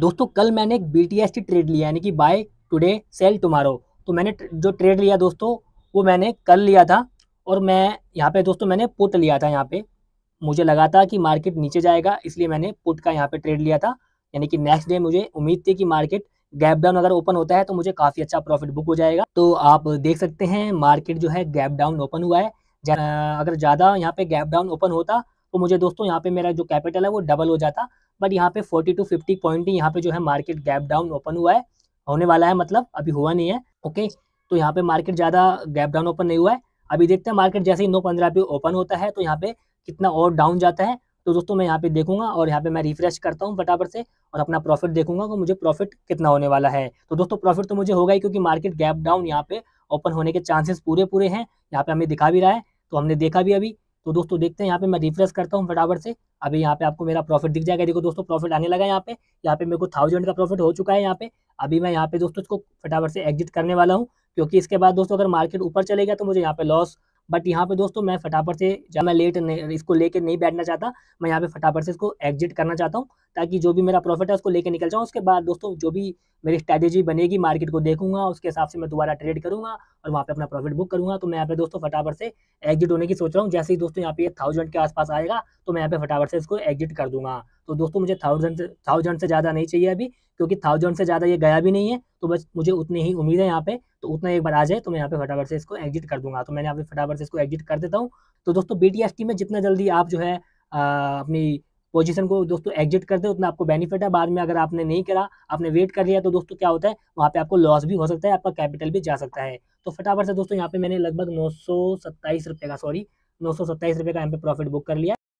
दोस्तों कल मैंने एक बी ट्रेड लिया यानी कि बाय टुडे सेल टुमारो तो मैंने जो ट्रेड लिया दोस्तों वो मैंने कल लिया था और मैं यहाँ पे दोस्तों मैंने पुट लिया था यहाँ पे मुझे लगा था कि मार्केट नीचे जाएगा इसलिए मैंने पुट का यहाँ पे ट्रेड लिया था यानी कि नेक्स्ट डे मुझे उम्मीद थी कि मार्केट गैप डाउन अगर ओपन होता है तो मुझे काफ़ी अच्छा प्रॉफिट बुक हो जाएगा तो आप देख सकते हैं मार्केट जो है गैप डाउन ओपन हुआ है अगर ज़्यादा यहाँ पे गैप डाउन ओपन होता तो मुझे दोस्तों यहाँ पे मेरा जो कैपिटल है वो डबल हो जाता बट यहाँ पे फोर्टी टू फिफ्टी पॉइंट ही यहाँ पे जो है मार्केट गैप डाउन ओपन हुआ है होने वाला है मतलब अभी हुआ नहीं है ओके तो यहाँ पे मार्केट ज़्यादा गैप डाउन ओपन नहीं हुआ है अभी देखते हैं मार्केट जैसे ही नौ पंद्रह पे ओपन होता है तो यहाँ पे कितना और डाउन जाता है तो दोस्तों मैं यहाँ पे देखूंगा और यहाँ पे मैं रिफ्रेश करता हूँ फटाफट से और अपना प्रॉफिट देखूंगा कि मुझे प्रॉफिट कितना होने वाला है तो दोस्तों प्रॉफिट तो मुझे होगा ही क्योंकि मार्केट गैप डाउन यहाँ पे ओपन होने के चांसेस पूरे पूरे हैं यहाँ पे हमें दिखा भी रहा है तो हमने देखा भी अभी तो दोस्तों देखते हैं यहाँ पे मैं रिफ्रेश करता हूँ फटाफट से अभी यहाँ पे आपको मेरा प्रॉफिट दिख जाएगा देखो दोस्तों प्रॉफिट आने लगा यहाँ पे यहाँ पे मेरे को थाउजेंड का प्रॉफिट हो चुका है यहाँ पे अभी मैं यहाँ पे दोस्तों इसको फटाफट से एग्जिट करने वाला हूँ क्योंकि इसके बाद दोस्तों अगर मार्केट ऊपर चलेगा तो मुझे यहाँ पे लॉस बट यहाँ पे दोस्तों मैं फटाफट से जब मैं लेट इसको लेके नहीं बैठना चाहता मैं यहाँ पे फटाफट से इसको एग्जिट करना चाहता हूँ ताकि जो भी मेरा प्रॉफिट है उसको लेके निकल जाऊँ उसके बाद दोस्तों जो भी मेरी स्ट्रैटेजी बनेगी मार्केट को देखूंगा उसके हिसाब से मैं दोबारा ट्रेड करूँगा और वहाँ पे अपना प्रॉफिट बुक करूँगा तो मैं यहाँ पे दोस्तों फटाफट से एग्जिट होने की सोच रहा हूँ जैसे ही दोस्तों यहाँ पे थाउजेंड के आसपास आएगा तो मैं यहाँ पे फटाफट से इसको एग्जिट कर दूंगा तो दोस्तों मुझे थाउजेंड थाउजेंड से ज़्यादा नहीं चाहिए अभी क्योंकि थाउजेंड से ज़्यादा ये गया भी नहीं है तो बस मुझे उतनी ही उम्मीद है यहाँ पे तो उतना एक बार आ जाए तो मैं यहाँ पे फटाफट से इसको एग्जिट कर दूंगा तो मैंने यहाँ पे फटाफट से इसको एग्जिट कर देता हूँ तो दोस्तों बी में जितना जल्दी आप जो है आ, अपनी पोजीशन को दोस्तों एग्जिट कर दे उतना आपको बेनिफिट है बाद में अगर आपने नहीं करा आपने वेट कर लिया तो दोस्तों क्या होता है वहाँ पे आपको लॉस भी हो सकता है आपका कैपिटल भी जा सकता है तो फटाफट से दोस्तों यहाँ पे मैंने लगभग नौ सौ का सॉरी नौ सौ का यहाँ पे प्रॉफिट बुक कर लिया